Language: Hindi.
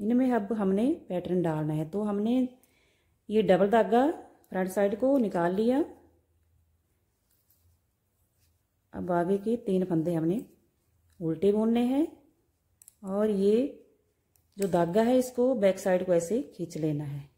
इनमें अब हमने पैटर्न डालना है तो हमने ये डबल धागा फ्रंट साइड को निकाल लिया अब आगे के तीन फंदे हमने उल्टे बुनने हैं और ये जो धागा है इसको बैक साइड को ऐसे खींच लेना है